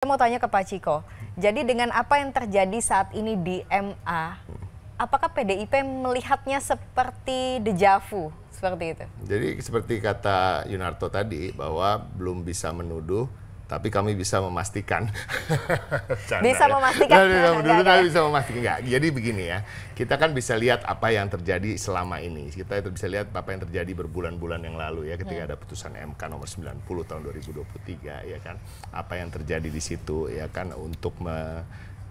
Saya mau tanya ke Pak Ciko, jadi dengan apa yang terjadi saat ini di MA, apakah PDIP melihatnya seperti dejavu seperti itu? Jadi seperti kata Yunarto tadi bahwa belum bisa menuduh tapi kami bisa memastikan. bisa memastikan. Nah, nah, dulu kami bisa memastikan enggak. Jadi begini ya, kita kan bisa lihat apa yang terjadi selama ini. Kita itu bisa lihat apa yang terjadi berbulan-bulan yang lalu ya ketika hmm. ada putusan MK nomor 90 tahun 2023 ya kan. Apa yang terjadi di situ ya kan untuk me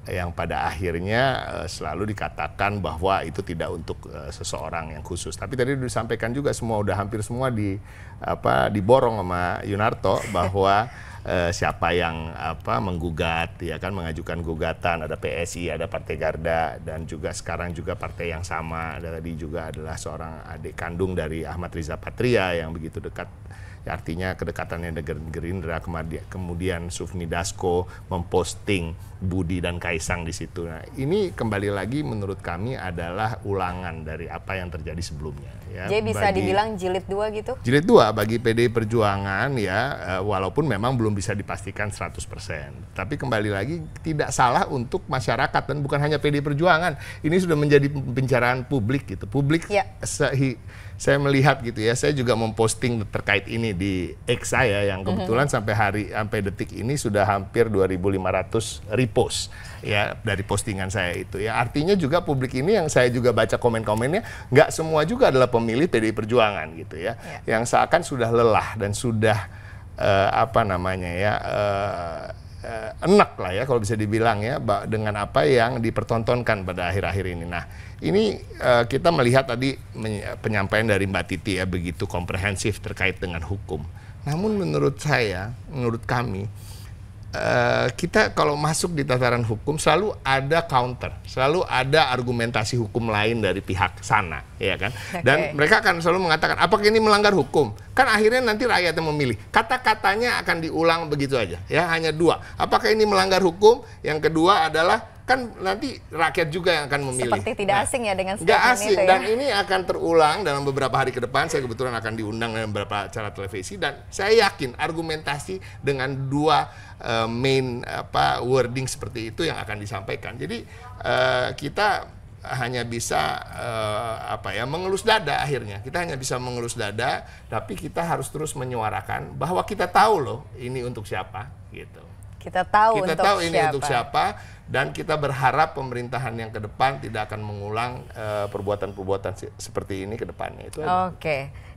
yang pada akhirnya eh, selalu dikatakan bahwa itu tidak untuk eh, seseorang yang khusus. Tapi tadi sudah disampaikan juga semua udah hampir semua di apa diborong sama Yunarto bahwa uh, siapa yang apa menggugat ya kan mengajukan gugatan ada PSI ada Partai Garda dan juga sekarang juga partai yang sama tadi juga adalah seorang adik kandung dari Ahmad Riza Patria yang begitu dekat ya artinya kedekatannya dengan Gerindra kemudian Sufmi Dasko memposting Budi dan Kaisang di situ. Nah, ini kembali lagi menurut kami adalah ulangan dari apa yang terjadi sebelumnya. Ya, Jadi bisa bagi, dibilang jilid dua gitu? Jilid dua bagi PD Perjuangan ya, eh, walaupun memang belum belum bisa dipastikan 100%. Tapi kembali lagi tidak salah untuk masyarakat dan bukan hanya PD Perjuangan. Ini sudah menjadi pembicaraan publik gitu. Publik ya. saya, saya melihat gitu ya. Saya juga memposting terkait ini di X saya yang mhm. kebetulan mm -hmm. sampai hari sampai detik ini sudah hampir 2500 repost ya dari postingan saya itu ya. Artinya juga publik ini yang saya juga baca komen-komennya nggak semua juga adalah pemilih PD Perjuangan gitu ya. ya. Yang seakan sudah lelah dan sudah uh, apa namanya ya uh, uh, enak lah ya kalau bisa dibilang ya dengan apa yang dipertontonkan pada akhir-akhir ini. Nah ini uh, kita melihat tadi penyampaian dari Mbak Titi ya begitu komprehensif terkait dengan hukum. Namun menurut saya, menurut kami Eh, kita kalau masuk di tataran hukum selalu ada counter, selalu ada argumentasi hukum lain dari pihak sana, ya kan? Okay. Dan mereka akan selalu mengatakan, apakah ini melanggar hukum? Kan akhirnya nanti rakyat yang memilih. Kata-katanya akan diulang begitu aja, ya hanya dua. Apakah ini melanggar hukum? Yang kedua adalah kan nanti rakyat juga yang akan memilih. Seperti tidak nah, asing ya dengan nggak asing ya? dan ini akan terulang dalam beberapa hari ke depan. Saya kebetulan akan diundang dalam beberapa acara televisi dan saya yakin argumentasi dengan dua uh, main apa wording seperti itu yang akan disampaikan. Jadi uh, kita hanya bisa uh, apa ya mengelus dada akhirnya kita hanya bisa mengelus dada tapi kita harus terus menyuarakan bahwa kita tahu loh ini untuk siapa gitu. Kita tahu kita untuk tahu ini siapa. untuk siapa dan kita berharap pemerintahan yang ke depan tidak akan mengulang eh, perbuatan-perbuatan uh, seperti ini ke depannya itu. Oke. Okay.